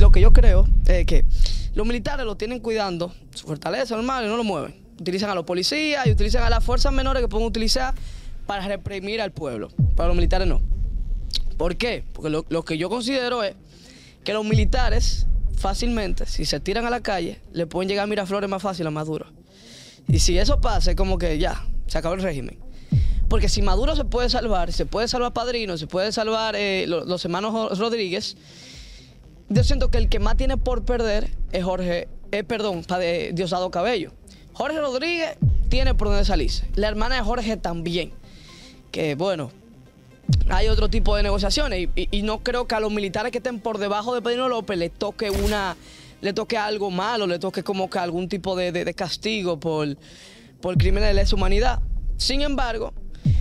lo que yo creo es que los militares lo tienen cuidando, su fortaleza normal, y no lo mueven. Utilizan a los policías y utilizan a las fuerzas menores que pueden utilizar para reprimir al pueblo. Para los militares no. ¿Por qué? Porque lo, que yo considero es que los militares fácilmente, si se tiran a la calle, le pueden llegar a Miraflores más fácil a Maduro. Y si eso pasa, es como que ya, se acabó el régimen. Porque si Maduro se puede salvar, se puede salvar Padrino, se puede salvar eh, los hermanos Rodríguez, yo siento que el que más tiene por perder es Jorge, eh, perdón, Diosado Cabello. Jorge Rodríguez tiene por dónde salirse. La hermana de Jorge también. Que bueno, hay otro tipo de negociaciones y, no creo que a los militares que estén por debajo de Pedro López les toque una, le toque algo malo, le toque como que algún tipo de, castigo por, por crímenes de lesa humanidad. Sin embargo,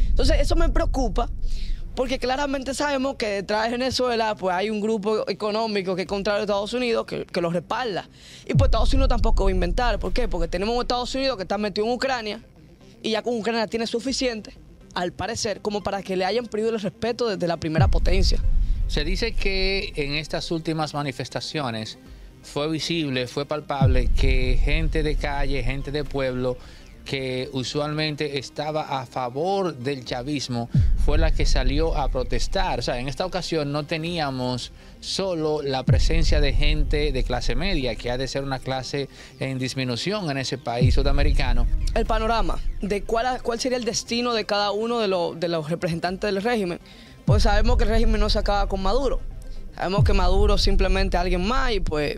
entonces eso me preocupa porque claramente sabemos que detrás de Venezuela pues hay un grupo económico que es contrario a Estados Unidos que, los respalda. Y pues Estados Unidos tampoco va a inventar. ¿Por qué? Porque tenemos un Estados Unidos que está metido en Ucrania y ya con Ucrania tiene suficiente, al parecer, como para que le hayan perdido el respeto desde la primera potencia. Se dice que en estas últimas manifestaciones fue visible, fue palpable que gente de calle, gente de pueblo, que usualmente estaba a favor del chavismo, fue la que salió a protestar. O sea, en esta ocasión no teníamos solo la presencia de gente de clase media, que ha de ser una clase en disminución en ese país sudamericano. El panorama de cuál, cuál sería el destino de cada uno de, de los representantes del régimen, pues sabemos que el régimen no se acaba con Maduro. Sabemos que Maduro simplemente alguien más y pues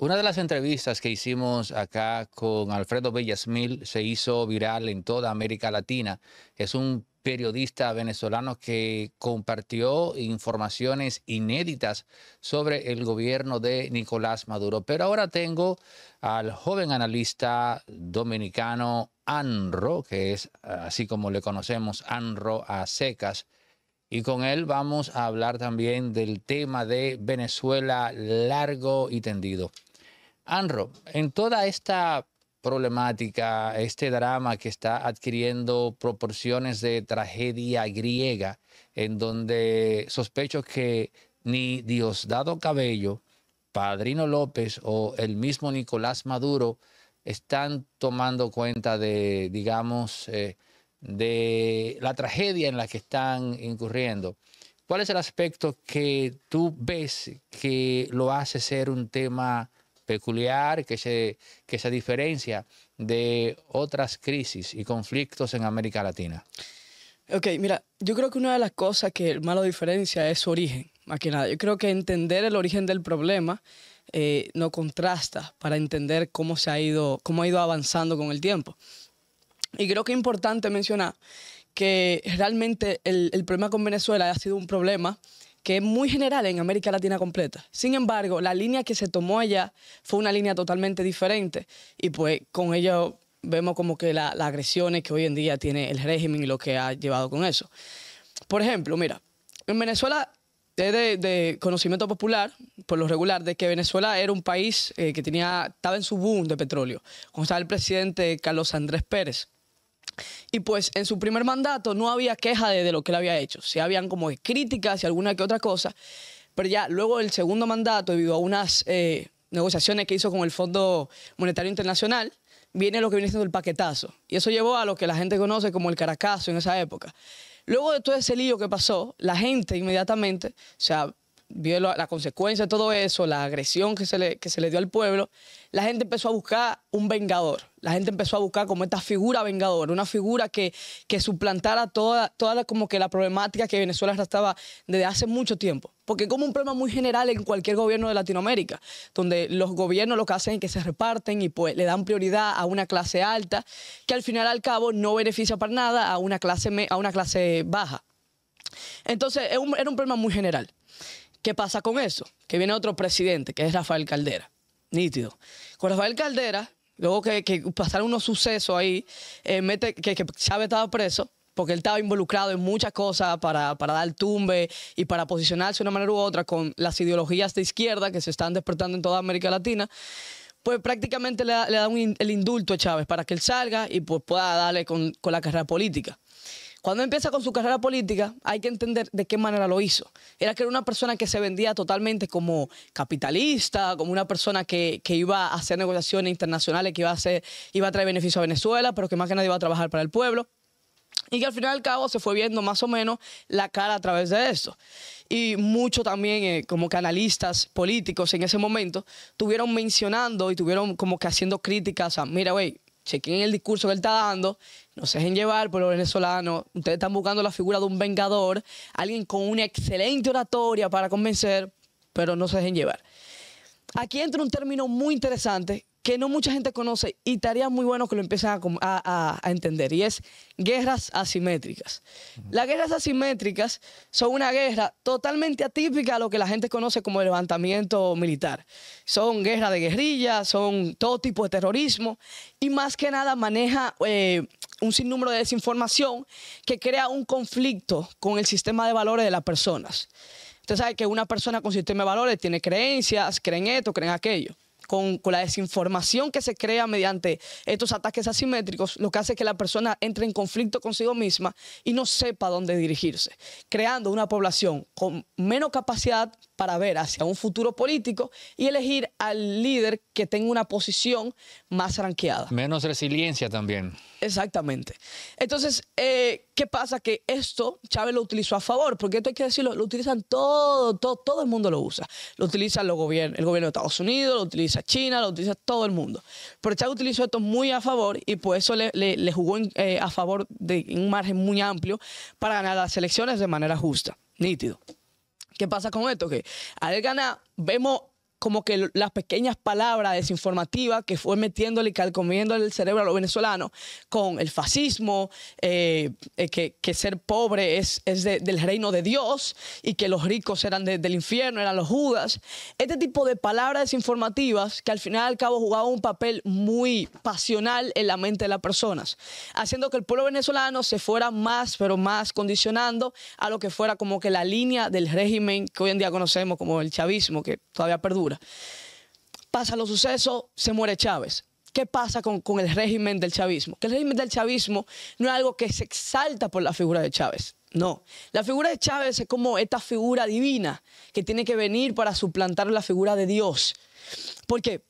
Una de las entrevistas que hicimos acá con Alfredo Bellasmil se hizo viral en toda América Latina. Es un periodista venezolano que compartió informaciones inéditas sobre el gobierno de Nicolás Maduro. Pero ahora tengo al joven analista dominicano Anro, que es así como le conocemos, Anro a secas. Y con él vamos a hablar también del tema de Venezuela largo y tendido. Anro, en toda esta problemática, este drama que está adquiriendo proporciones de tragedia griega, en donde sospecho que ni Diosdado Cabello, Padrino López o el mismo Nicolás Maduro están tomando cuenta de, digamos, eh, de la tragedia en la que están incurriendo. ¿Cuál es el aspecto que tú ves que lo hace ser un tema peculiar que se, diferencia de otras crisis y conflictos en América Latina? Ok, mira, yo creo que una de las cosas que más diferencia es su origen, más que nada. Yo creo que entender el origen del problema eh, no contrasta para entender cómo se ha ido, cómo ha ido avanzando con el tiempo. Y creo que es importante mencionar que realmente el, el problema con Venezuela ha sido un problema que es muy general en América Latina completa. Sin embargo, la línea que se tomó allá fue una línea totalmente diferente y pues con ello vemos como que las agresiones que hoy en día tiene el régimen y lo que ha llevado con eso. Por ejemplo, mira, en Venezuela es de, conocimiento popular, por lo regular, de que Venezuela era un país eh, que tenía, estaba en su boom de petróleo, cuando estaba el presidente Carlos Andrés Pérez. Y pues en su primer mandato no había queja de, lo que él había hecho. si habían como críticas y alguna que otra cosa. Pero ya luego del segundo mandato, debido a unas eh, negociaciones que hizo con el Fondo Monetario Internacional, viene lo que viene siendo el paquetazo. Y eso llevó a lo que la gente conoce como el caracazo en esa época. Luego de todo ese lío que pasó, la gente inmediatamente, o sea, vio la, consecuencia de todo eso, la agresión que se, le, que se le dio al pueblo, la gente empezó a buscar un vengador. La gente empezó a buscar como esta figura vengadora, una figura que, suplantara toda, la, como que la problemática que Venezuela arrastraba desde hace mucho tiempo. Porque es como un problema muy general en cualquier gobierno de Latinoamérica, donde los gobiernos lo que hacen es que se reparten y pues le dan prioridad a una clase alta, que al final al cabo no beneficia para nada a una clase, a una clase baja. Entonces, era un problema muy general. ¿Qué pasa con eso? Que viene otro presidente, que es Rafael Caldera. Nítido. Con Rafael Caldera, luego que, pasaron unos sucesos ahí, eh, mete, que, Chávez estaba preso, porque él estaba involucrado en muchas cosas para, dar tumbe y para posicionarse de una manera u otra con las ideologías de izquierda que se están despertando en toda América Latina, pues prácticamente le da, el indulto a Chávez para que él salga y pues pueda darle con la carrera política. Cuando empieza con su carrera política, hay que entender de qué manera lo hizo. Era que era una persona que se vendía totalmente como capitalista, como una persona que, iba a hacer negociaciones internacionales, que iba a, hacer, iba a traer beneficio a Venezuela, pero que más que nada iba a trabajar para el pueblo. Y que al final y al cabo se fue viendo más o menos la cara a través de eso. Y muchos también, eh, como que analistas políticos en ese momento, tuvieron mencionando y tuvieron como que haciendo críticas a, mira, güey, chequen el discurso que él está dando, no se dejen llevar por los venezolanos, ustedes están buscando la figura de un vengador, alguien con una excelente oratoria para convencer, pero no se dejen llevar. Aquí entra un término muy interesante que no mucha gente conoce y estaría muy bueno que lo empiecen a, entender, y es guerras asimétricas. Las guerras asimétricas son una guerra totalmente atípica a lo que la gente conoce como levantamiento militar. Son guerras de guerrillas, son todo tipo de terrorismo, y más que nada maneja... Eh, un sinnúmero de desinformación que crea un conflicto con el sistema de valores de las personas. Usted sabe que una persona con sistema de valores tiene creencias, creen esto, creen aquello con, la desinformación que se crea mediante estos ataques asimétricos, lo que hace que la persona entre en conflicto consigo misma y no sepa dónde dirigirse, creando una población con menos capacidad para ver hacia un futuro político y elegir al líder que tenga una posición más ranqueada. Menos resiliencia también. Exactamente. Entonces, eh, ¿qué pasa? Que esto Chávez lo utilizó a favor, porque esto hay que decirlo, lo utilizan todo, todo, el mundo lo usa. Lo utilizan los gobiernos, el gobierno de Estados Unidos, lo utiliza China, lo utiliza todo el mundo. Pero Chávez utilizó esto muy a favor y por eso le, jugó eh, a favor de un margen muy amplio para ganar las elecciones de manera justa, nítido. ¿Qué pasa con esto? Que al él ganar, vemos como que las pequeñas palabras desinformativas que fue metiéndole y calcomiéndole el cerebro a los venezolanos con el fascismo, eh, eh, que, que, ser pobre es, es del reino de Dios y que los ricos eran del infierno, eran los judas. Este tipo de palabras desinformativas que al final al cabo jugaban un papel muy pasional en la mente de las personas, haciendo que el pueblo venezolano se fuera más, pero más condicionando a lo que fuera como que la línea del régimen que hoy en día conocemos como el chavismo, que todavía perdura. Pasa lo sucesos, se muere Chávez. ¿Qué pasa con, con el régimen del chavismo? Que el régimen del chavismo no es algo que se exalta por la figura de Chávez. No, la figura de Chávez es como esta figura divina que tiene que venir para suplantar la figura de Dios. ¿Por qué?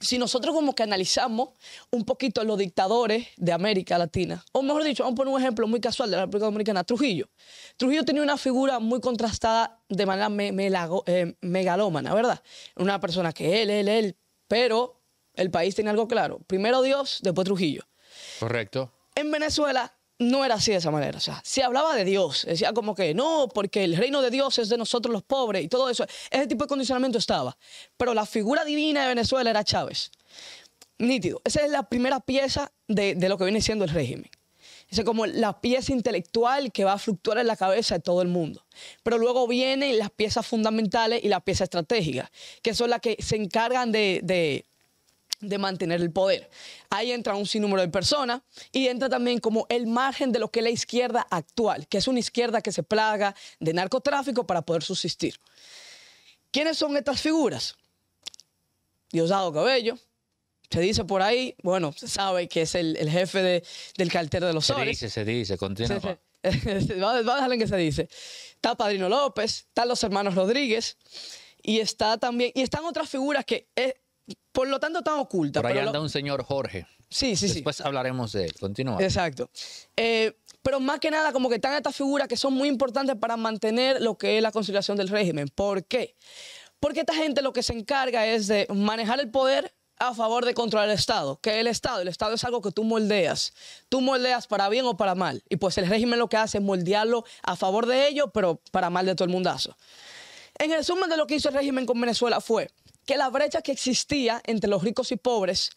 si nosotros como que analizamos un poquito los dictadores de América Latina, o mejor dicho, vamos a poner un ejemplo muy casual de la República Dominicana, Trujillo. Trujillo tenía una figura muy contrastada de manera eh, megalómana, ¿verdad? Una persona que él, él, él, pero el país tenía algo claro. Primero Dios, después Trujillo. Correcto. En Venezuela no era así de esa manera. O sea, se hablaba de Dios. Decía como que no, porque el reino de Dios es de nosotros los pobres y todo eso. Ese tipo de condicionamiento estaba. Pero la figura divina de Venezuela era Chávez. Nítido. Esa es la primera pieza de, lo que viene siendo el régimen. es como la pieza intelectual que va a fluctuar en la cabeza de todo el mundo. Pero luego vienen las piezas fundamentales y las piezas estratégicas, que son las que se encargan de de mantener el poder. Ahí entra un sinnúmero de personas y entra también como el margen de lo que es la izquierda actual, que es una izquierda que se plaga de narcotráfico para poder subsistir. ¿Quiénes son estas figuras? Diosdado Cabello, se dice por ahí, bueno, se sabe que es el, jefe del cartel de los se Dice, se dice, continúa. va, a dejar en que se dice. Está Padrino López, están los hermanos Rodríguez y está también y están otras figuras que eh, por lo tanto están oculta. Por ahí anda un señor Jorge. Sí, sí, sí. Después hablaremos de él. Continúa. Exacto. Eh, pero más que nada, como que están estas figuras que son muy importantes para mantener lo que es la consideración del régimen. ¿Por qué? Porque esta gente lo que se encarga es de manejar el poder a favor de controlar el Estado, que el Estado, el Estado es algo que tú moldeas, tú moldeas para bien o para mal, y pues el régimen lo que hace es moldearlo a favor de ellos, pero para mal de todo el mundazo. En el resumen de lo que hizo el régimen con Venezuela fue que la brecha que existía entre los ricos y pobres,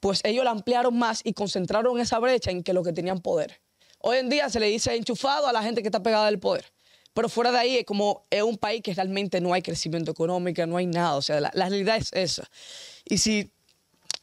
pues ellos la ampliaron más y concentraron esa brecha en que los que tenían poder. Hoy en día se le dice enchufado a la gente que está pegada del poder. Pero fuera de ahí es como es un país que realmente no hay crecimiento económico, no hay nada. O sea, la, realidad es esa. Y si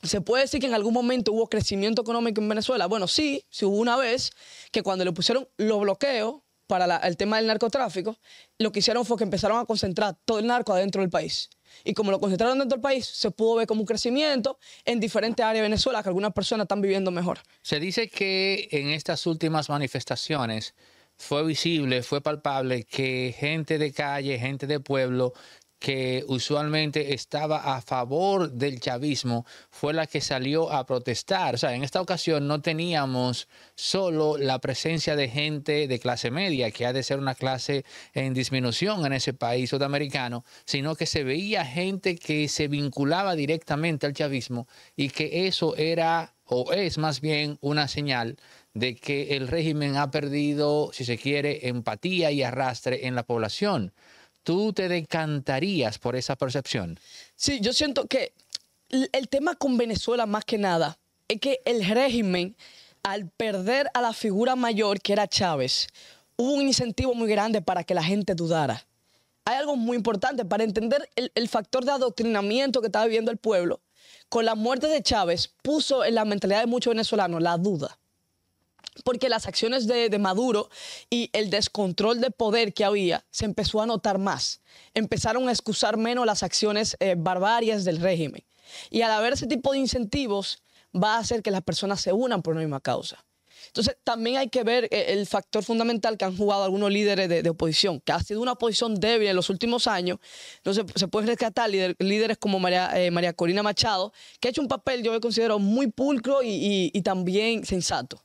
¿Se puede decir que en algún momento hubo crecimiento económico en Venezuela? Bueno, sí, sí hubo una vez que cuando le pusieron los bloqueos para el tema del narcotráfico, lo que hicieron fue que empezaron a concentrar todo el narco adentro del país. Y como lo concentraron dentro del país, se pudo ver como un crecimiento en diferentes áreas de Venezuela que algunas personas están viviendo mejor. Se dice que en estas últimas manifestaciones fue visible, fue palpable que gente de calle, gente de pueblo que usualmente estaba a favor del chavismo, fue la que salió a protestar. O sea, en esta ocasión no teníamos solo la presencia de gente de clase media, que ha de ser una clase en disminución en ese país sudamericano, sino que se veía gente que se vinculaba directamente al chavismo y que eso era o es más bien una señal de que el régimen ha perdido, si se quiere, empatía y arrastre en la población. ¿Tú te decantarías por esa percepción? Sí, yo siento que el tema con Venezuela más que nada es que el régimen, al perder a la figura mayor que era Chávez, hubo un incentivo muy grande para que la gente dudara. Hay algo muy importante para entender el, el factor de adoctrinamiento que estaba viviendo el pueblo. Con la muerte de Chávez puso en la mentalidad de muchos venezolanos la duda porque las acciones de, Maduro y el descontrol de poder que había se empezó a notar más. Empezaron a excusar menos las acciones eh, barbarias del régimen. Y al haber ese tipo de incentivos, va a hacer que las personas se unan por una misma causa. Entonces, también hay que ver eh, el factor fundamental que han jugado algunos líderes de, oposición, que ha sido una oposición débil en los últimos años. Entonces, se pueden rescatar líderes como eh, María, Corina Machado, que ha hecho un papel, yo me considero, muy pulcro y también sensato.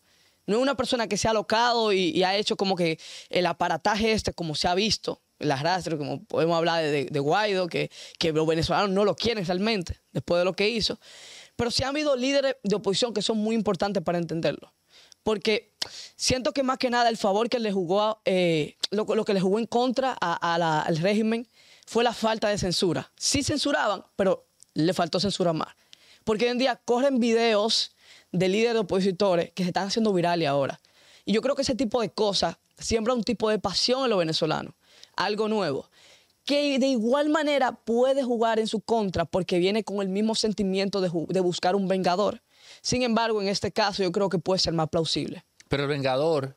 No es una persona que se ha alocado y, ha hecho como que el aparataje este, como se ha visto, el arrastre, como podemos hablar de, de, Guaido, que, los venezolanos no lo quieren realmente después de lo que hizo. Pero sí han habido líderes de oposición que son muy importantes para entenderlo. Porque siento que más que nada el favor que le jugó, eh, lo, que le jugó en contra al régimen fue la falta de censura. Sí censuraban, pero le faltó censura más. Porque hoy en día corren videos de líderes opositores que se están haciendo virales ahora. Y yo creo que ese tipo de cosas siembra un tipo de pasión en los venezolanos, algo nuevo, que de igual manera puede jugar en su contra porque viene con el mismo sentimiento de, de buscar un vengador. Sin embargo, en este caso yo creo que puede ser más plausible. Pero el vengador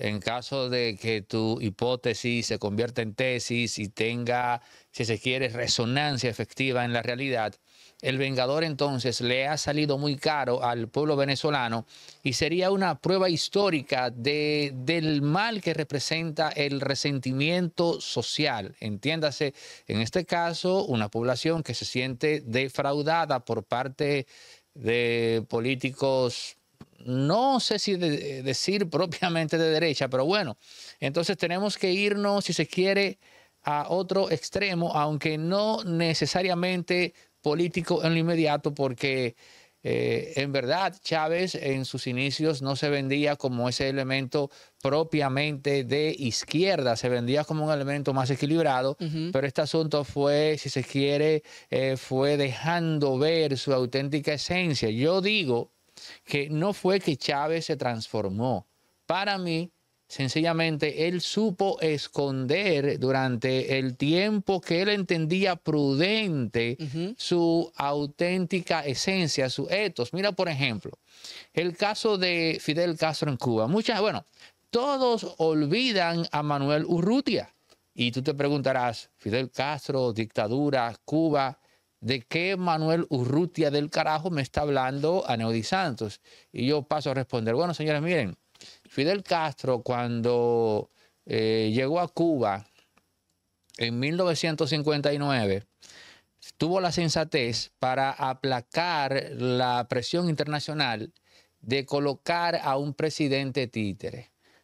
en caso de que tu hipótesis se convierta en tesis y tenga, si se quiere, resonancia efectiva en la realidad, el Vengador entonces le ha salido muy caro al pueblo venezolano y sería una prueba histórica de, del mal que representa el resentimiento social. Entiéndase, en este caso, una población que se siente defraudada por parte de políticos no sé si decir propiamente de derecha, pero bueno, entonces tenemos que irnos, si se quiere, a otro extremo, aunque no necesariamente político en lo inmediato, porque eh, en verdad Chávez en sus inicios no se vendía como ese elemento propiamente de izquierda, se vendía como un elemento más equilibrado, pero este asunto fue, si se quiere, eh, fue dejando ver su auténtica esencia. Yo digo que no fue que Chávez se transformó. Para mí, sencillamente, él supo esconder durante el tiempo que él entendía prudente su auténtica esencia, su etos. Mira, por ejemplo, el caso de Fidel Castro en Cuba. Muchas, bueno, todos olvidan a Manuel Urrutia. Y tú te preguntarás, Fidel Castro, dictadura, Cuba, de qué Manuel Urrutia del carajo me está hablando a Neody Santos. Y yo paso a responder, bueno, señores, miren, Fidel Castro cuando eh, llegó a Cuba en 1959, tuvo la sensatez para aplacar la presión internacional de colocar a un presidente títere.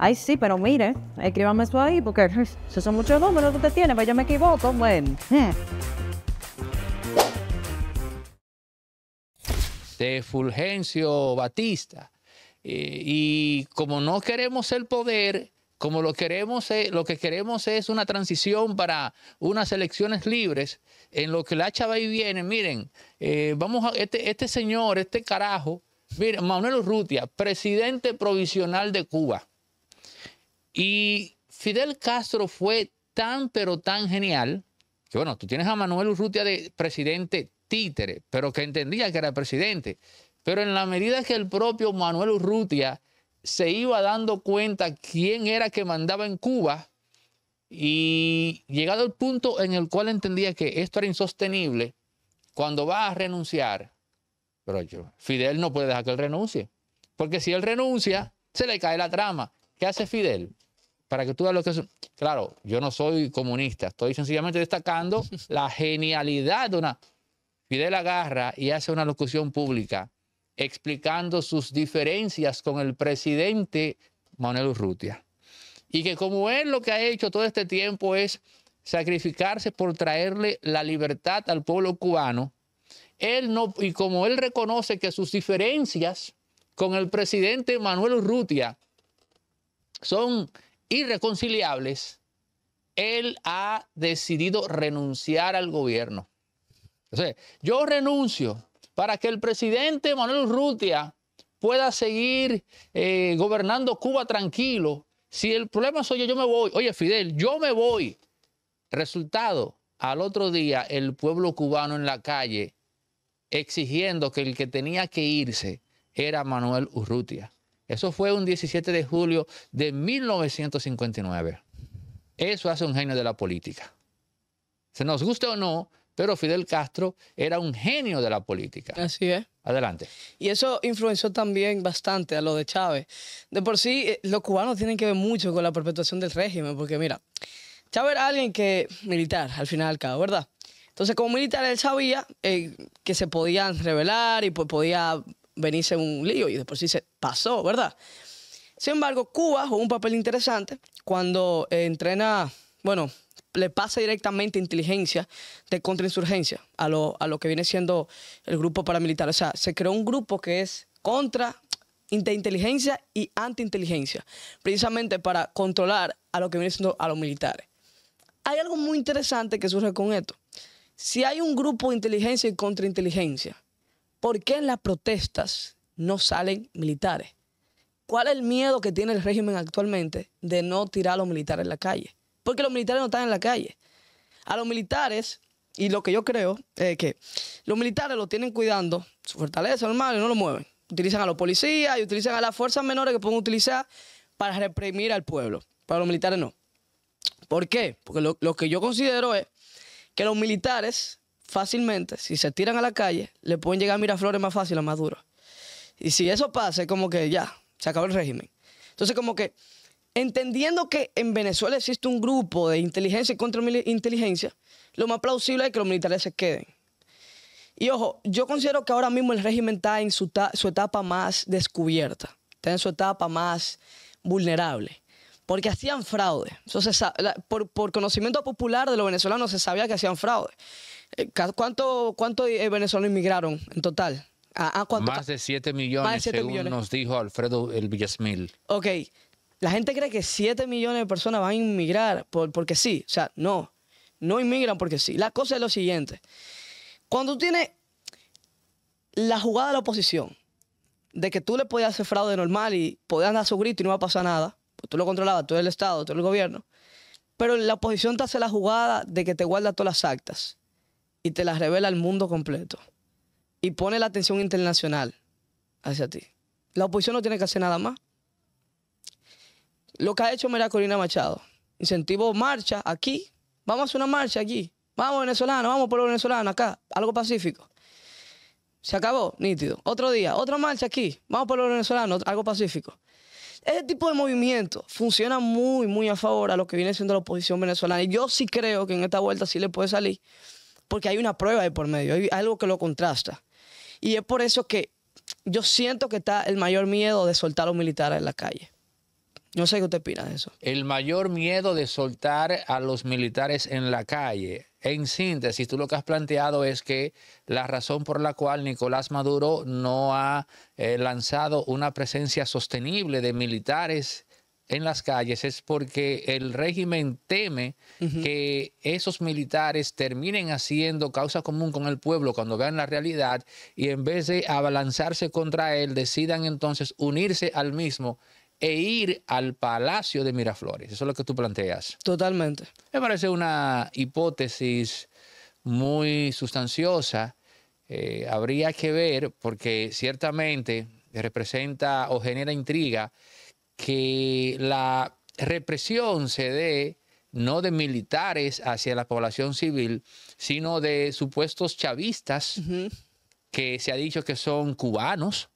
Ay, sí, pero mire, escríbame eso ahí porque esos son muchos números que usted tiene, pero pues yo me equivoco. Bueno. De Fulgencio Batista. Eh, y como no queremos el poder, como lo, queremos, eh, lo que queremos es una transición para unas elecciones libres, en lo que la chava y viene, miren, eh, vamos a, este, este señor, este carajo, mire Manuel Urrutia, presidente provisional de Cuba y Fidel Castro fue tan, pero tan genial, que bueno, tú tienes a Manuel Urrutia de presidente títere, pero que entendía que era presidente. Pero en la medida que el propio Manuel Urrutia se iba dando cuenta quién era que mandaba en Cuba, y llegado el punto en el cual entendía que esto era insostenible, cuando va a renunciar, pero yo, Fidel no puede dejar que él renuncie, porque si él renuncia, se le cae la trama. ¿Qué hace Fidel? para que tú veas lo que es. Claro, yo no soy comunista, estoy sencillamente destacando la genialidad de una. Fidel agarra y hace una locución pública explicando sus diferencias con el presidente Manuel Urrutia. Y que como él lo que ha hecho todo este tiempo es sacrificarse por traerle la libertad al pueblo cubano, él no, y como él reconoce que sus diferencias con el presidente Manuel Urrutia son irreconciliables, él ha decidido renunciar al gobierno. yo renuncio para que el presidente Manuel Urrutia pueda seguir eh, gobernando Cuba tranquilo. Si el problema soy yo, yo me voy. Oye, Fidel, yo me voy. Resultado, al otro día el pueblo cubano en la calle exigiendo que el que tenía que irse era Manuel Urrutia. Eso fue un 17 de julio de 1959. Eso hace un genio de la política. Se nos guste o no, pero Fidel Castro era un genio de la política. Así es. Adelante. Y eso influenció también bastante a lo de Chávez. De por sí, eh, los cubanos tienen que ver mucho con la perpetuación del régimen, porque mira, Chávez era alguien que, militar, al final al ¿verdad? Entonces, como militar, él sabía eh, que se podían rebelar y pues, podía venirse un lío y después sí se pasó, ¿verdad? Sin embargo, Cuba jugó un papel interesante cuando entrena, bueno, le pasa directamente inteligencia de contrainsurgencia a lo, a lo que viene siendo el grupo paramilitar. O sea, se creó un grupo que es contra inteligencia y antiinteligencia, precisamente para controlar a lo que viene siendo a los militares. Hay algo muy interesante que surge con esto. Si hay un grupo de inteligencia y contrainteligencia, ¿Por qué en las protestas no salen militares? ¿Cuál es el miedo que tiene el régimen actualmente de no tirar a los militares en la calle? Porque los militares no están en la calle. A los militares, y lo que yo creo es que los militares lo tienen cuidando, su fortaleza normal, y no lo mueven. Utilizan a los policías y utilizan a las fuerzas menores que pueden utilizar para reprimir al pueblo. Para los militares no. ¿Por qué? Porque lo que yo considero es que los militares fácilmente, si se tiran a la calle, le pueden llegar a Miraflores más fácil a Maduro. Y si eso pasa, es como que ya, se acabó el régimen. Entonces, como que entendiendo que en Venezuela existe un grupo de inteligencia y contrainteligencia, lo más plausible es que los militares se queden. Y ojo, yo considero que ahora mismo el régimen está en su, etapa más descubierta, está en su etapa más vulnerable porque hacían fraude. por, conocimiento popular de los venezolanos se sabía que hacían fraude. Eh, ¿Cuánto, cuánto eh, venezolanos inmigraron en total? Más de 7 millones, según nos dijo Alfredo el Villasmil. Ok. La gente cree que 7 millones de personas van a inmigrar porque sí. O sea, no. No inmigran porque sí. La cosa es lo siguiente. Cuando tú tienes la jugada de la oposición, de que tú le podías hacer fraude normal y podías dar su grito y no va a pasar nada, pues tú lo controlabas, tú eres el Estado, tú eres el gobierno, pero la oposición te hace la jugada de que te guarda todas las actas y te las revela al mundo completo y pone la atención internacional hacia ti. La oposición no tiene que hacer nada más. Lo que ha hecho María Corina Machado, incentivo marcha aquí, vamos a hacer una marcha aquí, vamos venezolano, vamos por los venezolano acá, algo pacífico. Se acabó, nítido. Otro día, otra marcha aquí, vamos por los venezolanos, algo pacífico. Ese tipo de movimiento funciona muy, muy a favor a lo que viene siendo la oposición venezolana. Y yo sí creo que en esta vuelta sí le puede salir porque hay una prueba de por medio, hay algo que lo contrasta. Y es por eso que yo siento que está el mayor miedo de soltar a los militares en la calle. No sé qué usted opina de eso. El mayor miedo de soltar a los militares en la calle. En síntesis, tú lo que has planteado es que la razón por la cual Nicolás Maduro no ha eh, lanzado una presencia sostenible de militares en las calles es porque el régimen teme que esos militares terminen haciendo causa común con el pueblo cuando vean la realidad y en vez de abalanzarse contra él, decidan entonces unirse al mismo e ir al Palacio de Miraflores. Eso es lo que tú planteas. Totalmente. Me parece una hipótesis muy sustanciosa. Eh, habría que ver porque ciertamente representa o genera intriga que la represión se dé no de militares hacia la población civil, sino de supuestos chavistas que se ha dicho que son cubanos,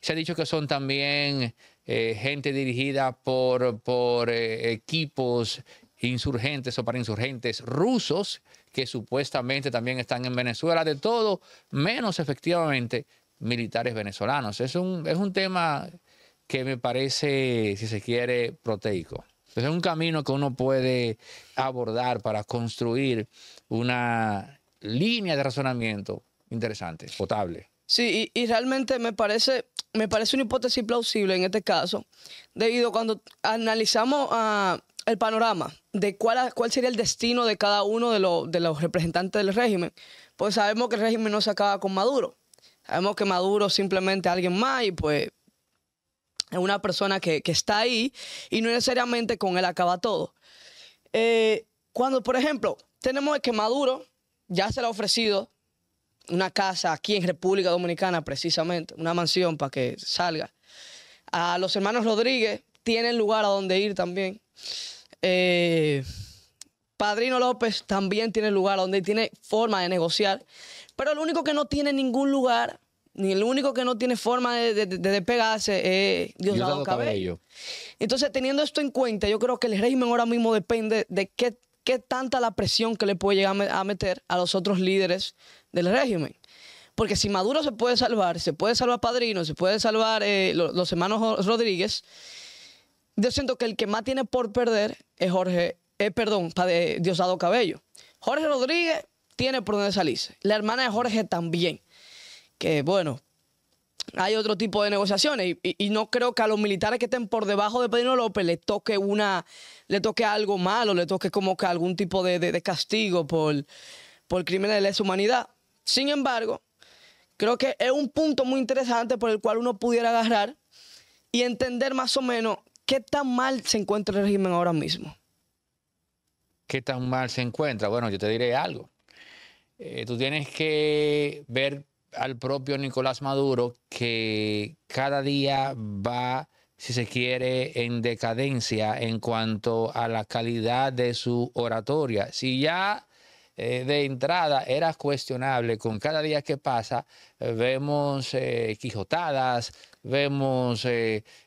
se ha dicho que son también eh, gente dirigida por, por eh, equipos insurgentes o para insurgentes rusos que supuestamente también están en Venezuela, de todo, menos efectivamente militares venezolanos. Es un, es un tema que me parece, si se quiere, proteico. es un camino que uno puede abordar para construir una línea de razonamiento interesante, potable. Sí, y, realmente me parece, me parece una hipótesis plausible en este caso, debido cuando analizamos ah, el panorama de cuál, cuál sería el destino de cada uno de, de, los representantes del régimen, pues sabemos que el régimen no se acaba con Maduro. Sabemos que Maduro simplemente alguien más y pues es una persona que, está ahí y no necesariamente con él acaba todo. Eh, cuando, por ejemplo, tenemos que Maduro ya se le ha ofrecido una casa aquí en República Dominicana, precisamente, una mansión para que salga. A los hermanos Rodríguez tienen lugar a donde ir también. Eh, Padrino López también tiene lugar donde tiene forma de negociar. Pero lo único que no tiene ningún lugar ni el único que no tiene forma de, de, despegarse es Diosdado Cabello. Entonces, teniendo esto en cuenta, yo creo que el régimen ahora mismo depende de qué, tanta la presión que le puede llegar a meter a los otros líderes del régimen. Porque si Maduro se puede salvar, se puede salvar Padrino, se puede salvar eh, los, hermanos Rodríguez, yo siento que el que más tiene por perder es Jorge, eh, perdón, eh, Diosdado Cabello. Jorge Rodríguez tiene por donde salirse. La hermana de Jorge también que bueno, hay otro tipo de negociaciones y, no creo que a los militares que estén por debajo de Pedro López les toque una, le toque algo malo, le toque como que algún tipo de, castigo por, por crímenes de lesa humanidad. Sin embargo, creo que es un punto muy interesante por el cual uno pudiera agarrar y entender más o menos qué tan mal se encuentra el régimen ahora mismo. ¿Qué tan mal se encuentra? Bueno, yo te diré algo. Eh, tú tienes que ver al propio Nicolás Maduro que cada día va, si se quiere, en decadencia en cuanto a la calidad de su oratoria. Si ya eh, de entrada era cuestionable, con cada día que pasa eh, vemos eh, quijotadas, vemos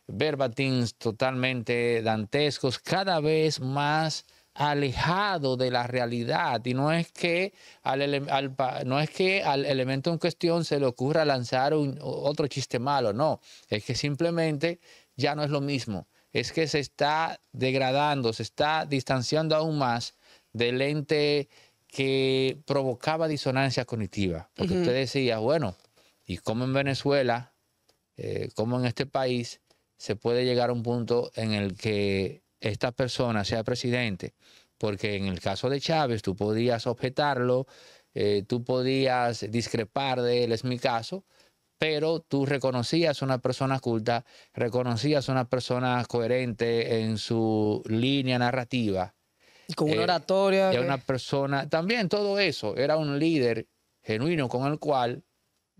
verbatins totalmente dantescos, cada vez más alejado de la realidad y no es que al, no es que al elemento en cuestión se le ocurra lanzar otro chiste malo, no, es que simplemente ya no es lo mismo, es que se está degradando, se está distanciando aún más del ente que provocaba disonancia cognitiva, porque usted decía, bueno, ¿y cómo en Venezuela, como eh, cómo en este país se puede llegar a un punto en el que esta persona sea presidente, porque en el caso de Chávez tú podías objetarlo, eh, tú podías discrepar de él, es mi caso, pero tú reconocías una persona culta, reconocías una persona coherente en su línea narrativa. Y con una eh, oratoria. y una persona, también todo eso, era un líder genuino con el cual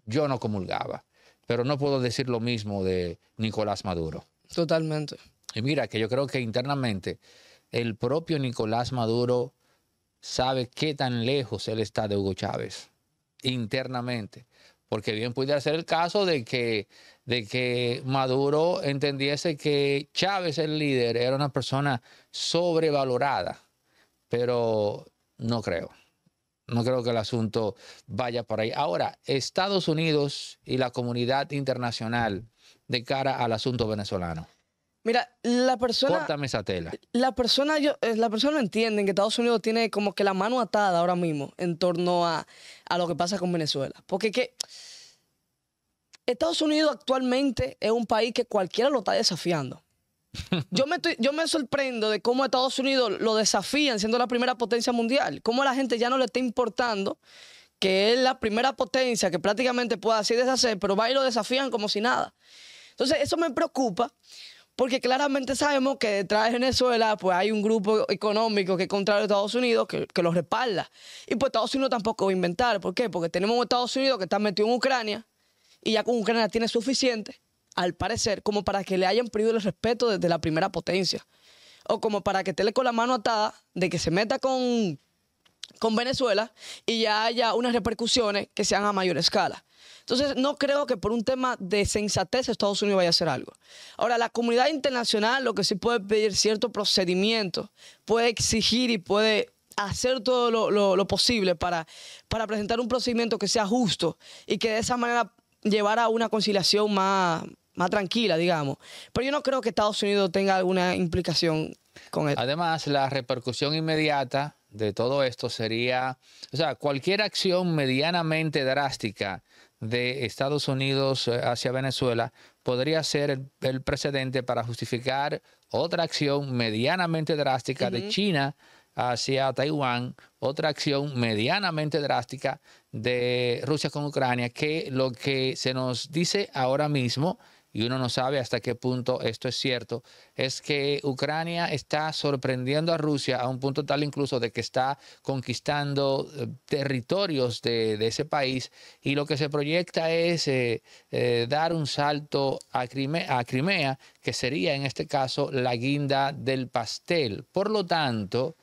yo no comulgaba, pero no puedo decir lo mismo de Nicolás Maduro. Totalmente. Y mira que yo creo que internamente el propio Nicolás Maduro sabe qué tan lejos él está de Hugo Chávez, internamente. Porque bien pudiera ser el caso de que, de que Maduro entendiese que Chávez, el líder, era una persona sobrevalorada. Pero no creo. No creo que el asunto vaya por ahí. Ahora, Estados Unidos y la comunidad internacional de cara al asunto venezolano. Mira, la persona. esa tela. La persona, eh, la persona no entiende que Estados Unidos tiene como que la mano atada ahora mismo en torno a, lo que pasa con Venezuela. Porque que. Estados Unidos actualmente es un país que cualquiera lo está desafiando. Yo me, yo me sorprendo de cómo Estados Unidos lo desafían siendo la primera potencia mundial. Cómo a la gente ya no le está importando que es la primera potencia que prácticamente puede así deshacer, pero va y lo desafían como si nada. Entonces, eso me preocupa porque claramente sabemos que detrás de Venezuela pues hay un grupo económico que es contrario a Estados Unidos que, los respalda. Y pues Estados Unidos tampoco va a inventar. ¿Por qué? Porque tenemos a Estados Unidos que está metido en Ucrania y ya con Ucrania tiene suficiente, al parecer, como para que le hayan perdido el respeto desde la primera potencia. O como para que esté con la mano atada de que se meta con, con Venezuela y ya haya unas repercusiones que sean a mayor escala. Entonces, no creo que por un tema de sensatez Estados Unidos vaya a hacer algo. Ahora, la comunidad internacional lo que sí puede pedir cierto procedimiento, puede exigir y puede hacer todo lo, posible para, presentar un procedimiento que sea justo y que de esa manera llevara a una conciliación más, más tranquila, digamos. Pero yo no creo que Estados Unidos tenga alguna implicación con esto. Además, la repercusión inmediata de todo esto sería, o sea, cualquier acción medianamente drástica de Estados Unidos eh, hacia Venezuela podría ser el, precedente para justificar otra acción medianamente drástica de China hacia Taiwán, otra acción medianamente drástica de Rusia con Ucrania, que lo que se nos dice ahora mismo y uno no sabe hasta qué punto esto es cierto, es que Ucrania está sorprendiendo a Rusia a un punto tal incluso de que está conquistando eh, territorios de, ese país y lo que se proyecta es eh, eh, dar un salto a Crimea, que sería en este caso la guinda del pastel. Por lo tanto,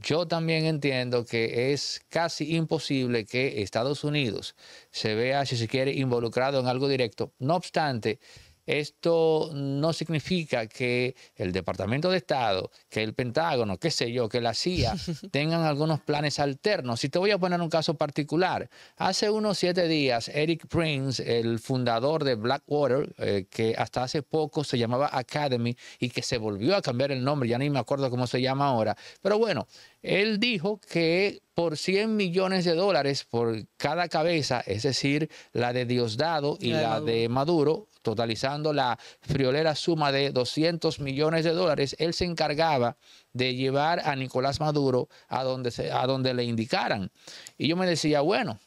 yo también entiendo que es casi imposible que Estados Unidos se vea, si se quiere, involucrado en algo directo. No obstante, esto no significa que el Departamento de Estado, que el Pentágono, qué sé yo, que la CIA tengan algunos planes alternos. Si te voy a poner un caso particular. Hace unos siete días, Eric Prince, el fundador de Blackwater, eh, que hasta hace poco se llamaba Academy y que se volvió a cambiar el nombre, ya ni me acuerdo cómo se llama ahora. Pero bueno, él dijo que por 100 millones de dólares por cada cabeza, es decir, la de Diosdado y la, de Maduro, totalizando la friolera suma de 200 millones de dólares, él se encargaba de llevar a Nicolás Maduro a donde, a donde le indicaran. Y yo me decía, bueno,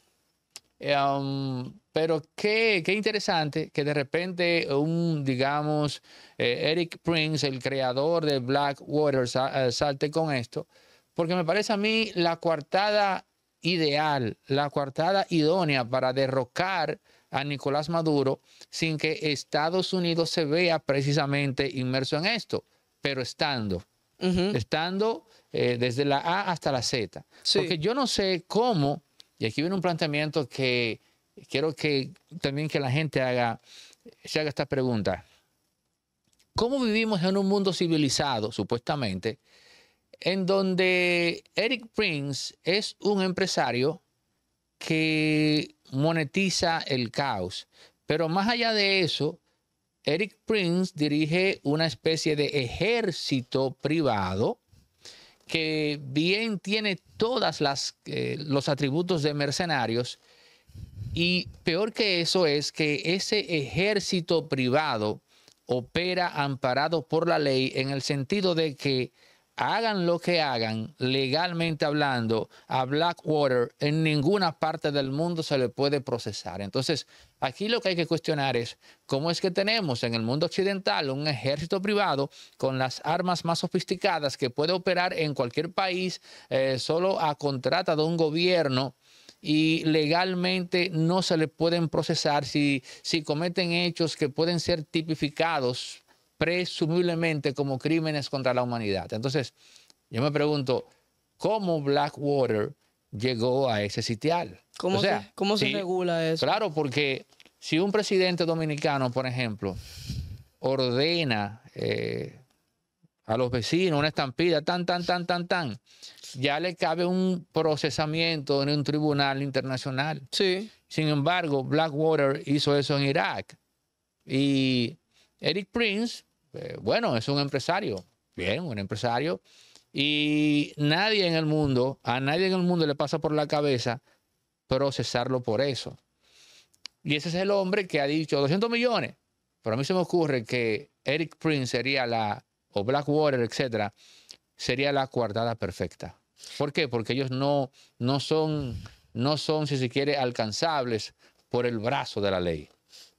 em, pero qué, interesante que de repente un, digamos, eh, Eric Prince, el creador de Blackwater, eh, salte con esto, porque me parece a mí la coartada ideal, la coartada idónea para derrocar a Nicolás Maduro sin que Estados Unidos se vea precisamente inmerso en esto, pero estando, estando eh, desde la A hasta la Z. Porque yo no sé cómo, y aquí viene un planteamiento que quiero que también que la gente haga, se haga esta pregunta. ¿Cómo vivimos en un mundo civilizado, supuestamente, en donde Eric Prince es un empresario que monetiza el caos. Pero más allá de eso, Eric Prince dirige una especie de ejército privado que bien tiene todos eh, los atributos de mercenarios y peor que eso es que ese ejército privado opera amparado por la ley en el sentido de que hagan lo que hagan, legalmente hablando, a Blackwater en ninguna parte del mundo se le puede procesar. Entonces, aquí lo que hay que cuestionar es cómo es que tenemos en el mundo occidental un ejército privado con las armas más sofisticadas que puede operar en cualquier país eh, solo a contrata de un gobierno y legalmente no se le pueden procesar si, si cometen hechos que pueden ser tipificados presumiblemente como crímenes contra la humanidad. Entonces, yo me pregunto, ¿cómo Blackwater llegó a ese sitial? ¿Cómo, se, se regula eso? Claro, porque si un presidente dominicano, por ejemplo, ordena eh, a los vecinos una estampida, tan, tan, tan, tan, tan, ya le cabe un procesamiento en un tribunal internacional. Sí. Sin embargo, Blackwater hizo eso en Irak. Y Eric Prince, eh, bueno, es un empresario, bien, un empresario, y nadie en el mundo, a nadie en el mundo le pasa por la cabeza procesarlo por eso. Y ese es el hombre que ha dicho 200 millones. Pero a mí se me ocurre que Eric Prince sería la, o Blackwater, etcétera, sería la coartada perfecta. ¿Por qué? Porque ellos no, no, son, no son, si se quiere, alcanzables por el brazo de la ley.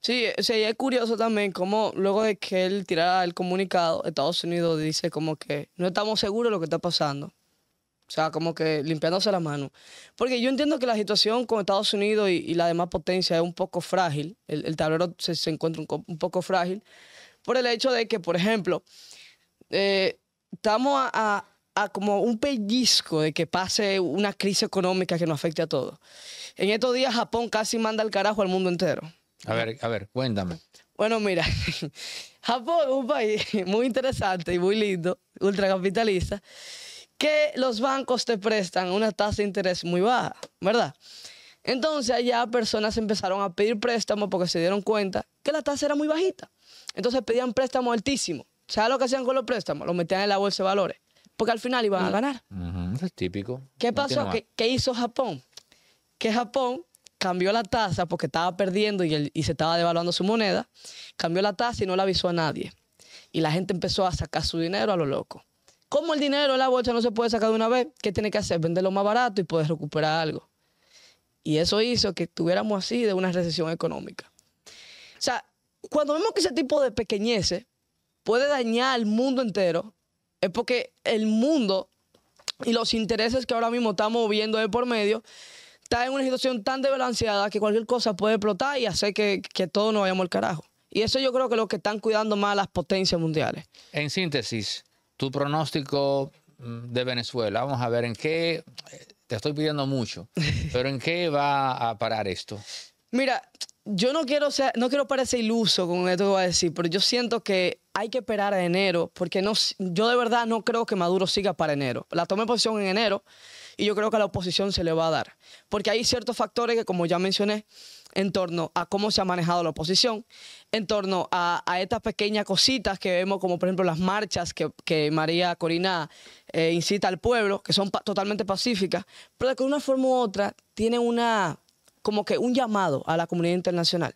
Sí, es eh, curioso también cómo luego de que él tirara el comunicado, Estados Unidos dice como que no estamos seguros de lo que está pasando. O sea, como que limpiándose las manos. Porque yo entiendo que la situación con Estados Unidos y, la demás potencia es un poco frágil. El, tablero se, encuentra un, poco frágil. Por el hecho de que, por ejemplo, eh, estamos a, a como un pellizco de que pase una crisis económica que nos afecte a todos. En estos días Japón casi manda el carajo al mundo entero. A ver, a ver, cuéntame. Bueno, mira, Japón es un país muy interesante y muy lindo, ultracapitalista, que los bancos te prestan una tasa de interés muy baja, ¿verdad? Entonces allá personas empezaron a pedir préstamos porque se dieron cuenta que la tasa era muy bajita. Entonces pedían préstamos altísimos. ¿Sabes lo que hacían con los préstamos? Los metían en la bolsa de valores, porque al final iban a ganar. es típico. ¿Qué pasó? ¿Qué hizo Japón? Que Japón cambió la tasa porque estaba perdiendo y, se estaba devaluando su moneda, cambió la tasa y no la avisó a nadie. Y la gente empezó a sacar su dinero a lo loco. Como el dinero en la bolsa no se puede sacar de una vez, ¿qué tiene que hacer? Venderlo más barato y poder recuperar algo. Y eso hizo que estuviéramos así de una recesión económica. O sea, cuando vemos que ese tipo de pequeñeces puede dañar al mundo entero, es porque el mundo y los intereses que ahora mismo estamos viendo de por medio está en una situación tan desbalanceada que cualquier cosa puede explotar y hacer que, que todos nos vayamos al carajo. Y eso yo creo que es lo que están cuidando más las potencias mundiales. En síntesis, tu pronóstico mm, de Venezuela, vamos a ver en qué, te estoy pidiendo mucho, pero en qué va a parar esto. Mira, yo no quiero, no quiero parecer iluso con esto que voy a decir, pero yo siento que hay que esperar a enero, porque no, yo de verdad no creo que Maduro siga para enero. La tomé posición en enero, y yo creo que a la oposición se le va a dar, porque hay ciertos factores que, como ya mencioné, en torno a cómo se ha manejado la oposición, en torno a, estas pequeñas cositas que vemos, como por ejemplo las marchas que, María Corina eh, incita al pueblo, que son totalmente pacíficas, pero que de una forma u otra tiene una, como que un llamado a la comunidad internacional,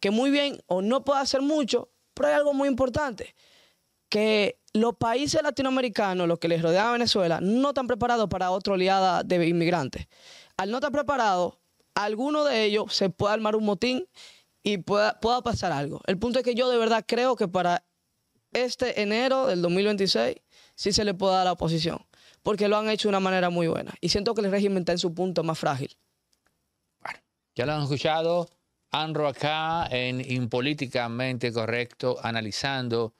que muy bien o no puede hacer mucho, pero hay algo muy importante, que los países latinoamericanos, los que les rodean a Venezuela, no están preparados para otra oleada de inmigrantes. Al no estar preparados, alguno de ellos se puede armar un motín y pueda, pueda pasar algo. El punto es que yo de verdad creo que para este enero del 2026 sí se le puede dar a la oposición, porque lo han hecho de una manera muy buena. Y siento que el régimen está en su punto más frágil. Bueno, ya lo han escuchado. Anro acá en Impolíticamente Correcto, analizando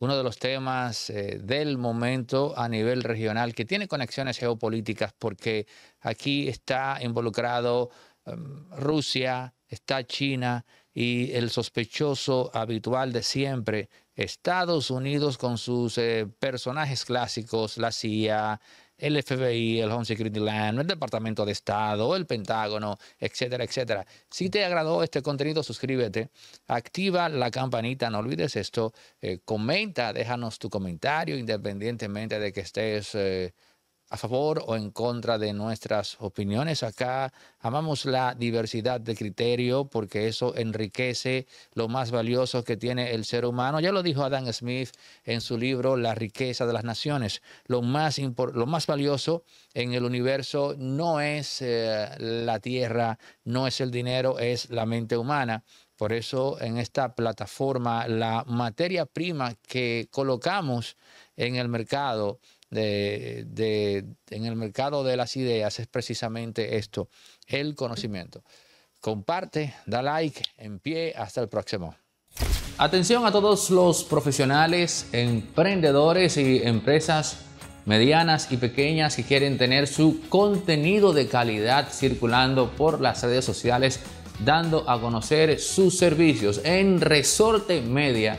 uno de los temas eh, del momento a nivel regional que tiene conexiones geopolíticas porque aquí está involucrado em, Rusia, está China y el sospechoso habitual de siempre, Estados Unidos con sus eh, personajes clásicos, la CIA, el FBI, el Home Security Land, el Departamento de Estado, el Pentágono, etcétera, etcétera. Si te agradó este contenido, suscríbete, activa la campanita, no olvides esto, eh, comenta, déjanos tu comentario independientemente de que estés... Eh, a favor o en contra de nuestras opiniones. Acá amamos la diversidad de criterio porque eso enriquece lo más valioso que tiene el ser humano. Ya lo dijo Adam Smith en su libro La riqueza de las naciones. Lo más, lo más valioso en el universo no es eh, la tierra, no es el dinero, es la mente humana. Por eso en esta plataforma la materia prima que colocamos en el mercado de, en el mercado de las ideas es precisamente esto, el conocimiento. Comparte, da like, en pie, hasta el próximo. Atención a todos los profesionales, emprendedores y empresas medianas y pequeñas que quieren tener su contenido de calidad circulando por las redes sociales, dando a conocer sus servicios en Resorte Media